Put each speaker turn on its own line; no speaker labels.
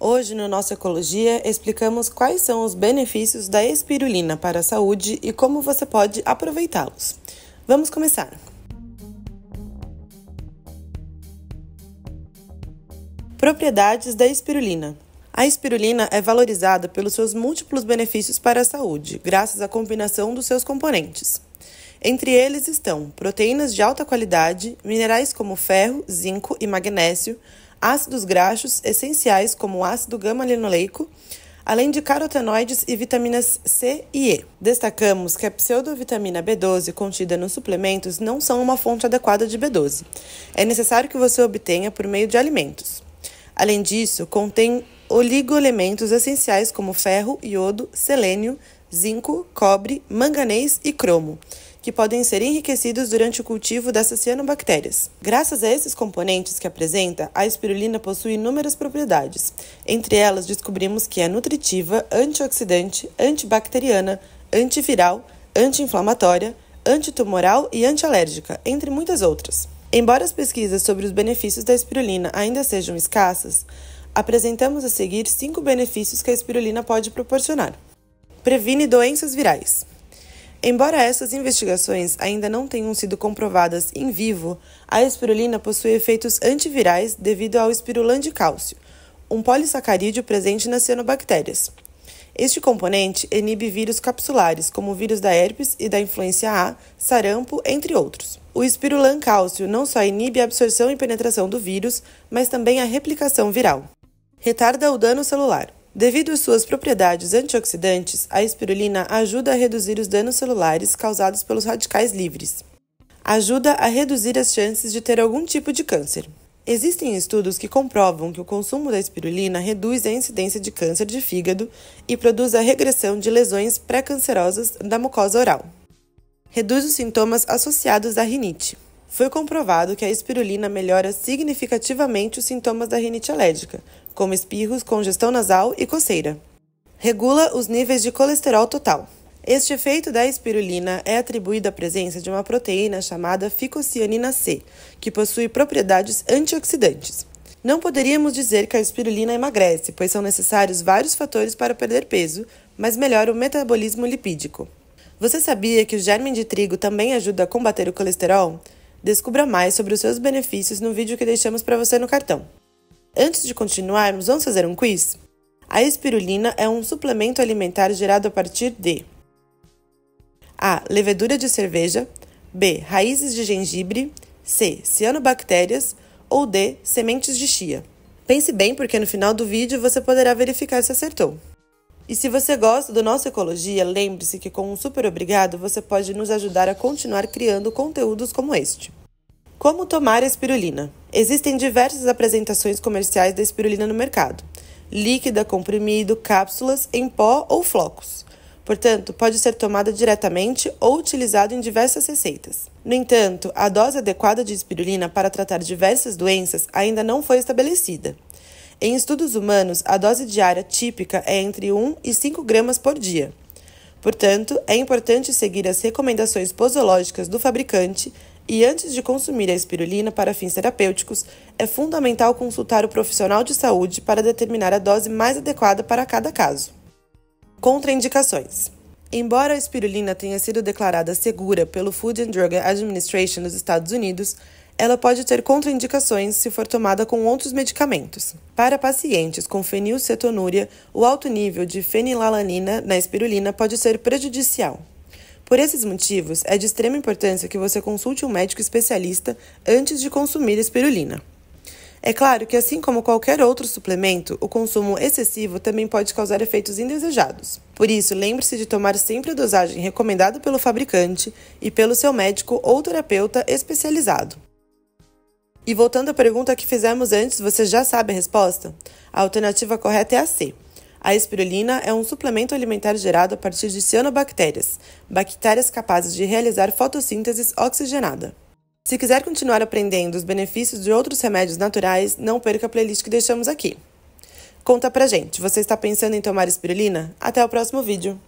Hoje, no nosso Ecologia, explicamos quais são os benefícios da espirulina para a saúde e como você pode aproveitá-los. Vamos começar! Propriedades da espirulina. A espirulina é valorizada pelos seus múltiplos benefícios para a saúde, graças à combinação dos seus componentes. Entre eles estão proteínas de alta qualidade, minerais como ferro, zinco e magnésio, ácidos graxos essenciais como o ácido gama-linoleico, além de carotenoides e vitaminas C e E. Destacamos que a pseudovitamina B12 contida nos suplementos não são uma fonte adequada de B12. É necessário que você obtenha por meio de alimentos. Além disso, contém oligoelementos essenciais como ferro, iodo, selênio, zinco, cobre, manganês e cromo que podem ser enriquecidos durante o cultivo dessas cianobactérias. Graças a esses componentes que apresenta, a espirulina possui inúmeras propriedades. Entre elas, descobrimos que é nutritiva, antioxidante, antibacteriana, antiviral, anti-inflamatória, antitumoral e antialérgica, entre muitas outras. Embora as pesquisas sobre os benefícios da espirulina ainda sejam escassas, apresentamos a seguir cinco benefícios que a espirulina pode proporcionar. Previne doenças virais. Embora essas investigações ainda não tenham sido comprovadas em vivo, a espirulina possui efeitos antivirais devido ao espirulan de cálcio, um polissacarídeo presente nas cianobactérias. Este componente inibe vírus capsulares, como o vírus da herpes e da influência A, sarampo, entre outros. O espirulan cálcio não só inibe a absorção e penetração do vírus, mas também a replicação viral. Retarda o dano celular. Devido às suas propriedades antioxidantes, a espirulina ajuda a reduzir os danos celulares causados pelos radicais livres. Ajuda a reduzir as chances de ter algum tipo de câncer. Existem estudos que comprovam que o consumo da espirulina reduz a incidência de câncer de fígado e produz a regressão de lesões pré-cancerosas da mucosa oral. Reduz os sintomas associados à rinite foi comprovado que a espirulina melhora significativamente os sintomas da rinite alérgica, como espirros, congestão nasal e coceira. Regula os níveis de colesterol total. Este efeito da espirulina é atribuído à presença de uma proteína chamada ficocianina C, que possui propriedades antioxidantes. Não poderíamos dizer que a espirulina emagrece, pois são necessários vários fatores para perder peso, mas melhora o metabolismo lipídico. Você sabia que o germe de trigo também ajuda a combater o colesterol? Descubra mais sobre os seus benefícios no vídeo que deixamos para você no cartão. Antes de continuarmos, vamos fazer um quiz? A espirulina é um suplemento alimentar gerado a partir de A. Levedura de cerveja B. Raízes de gengibre C. Cianobactérias ou D. Sementes de chia. Pense bem, porque no final do vídeo você poderá verificar se acertou. E se você gosta do nosso Ecologia, lembre-se que com um super obrigado você pode nos ajudar a continuar criando conteúdos como este. Como tomar a espirulina? Existem diversas apresentações comerciais da espirulina no mercado: líquida, comprimido, cápsulas, em pó ou flocos. Portanto, pode ser tomada diretamente ou utilizado em diversas receitas. No entanto, a dose adequada de espirulina para tratar diversas doenças ainda não foi estabelecida. Em estudos humanos, a dose diária típica é entre 1 e 5 gramas por dia. Portanto, é importante seguir as recomendações posológicas do fabricante e, antes de consumir a espirulina para fins terapêuticos, é fundamental consultar o profissional de saúde para determinar a dose mais adequada para cada caso. Contraindicações. Embora a espirulina tenha sido declarada segura pelo Food and Drug Administration dos Estados Unidos, ela pode ter contraindicações se for tomada com outros medicamentos. Para pacientes com fenilcetonúria, o alto nível de fenilalanina na espirulina pode ser prejudicial. Por esses motivos, é de extrema importância que você consulte um médico especialista antes de consumir espirulina. É claro que, assim como qualquer outro suplemento, o consumo excessivo também pode causar efeitos indesejados. Por isso, lembre-se de tomar sempre a dosagem recomendada pelo fabricante e pelo seu médico ou terapeuta especializado. E voltando à pergunta que fizemos antes, você já sabe a resposta? A alternativa correta é a C. A espirulina é um suplemento alimentar gerado a partir de cianobactérias, bactérias capazes de realizar fotossíntese oxigenada. Se quiser continuar aprendendo os benefícios de outros remédios naturais, não perca a playlist que deixamos aqui. Conta pra gente, você está pensando em tomar espirulina? Até o próximo vídeo!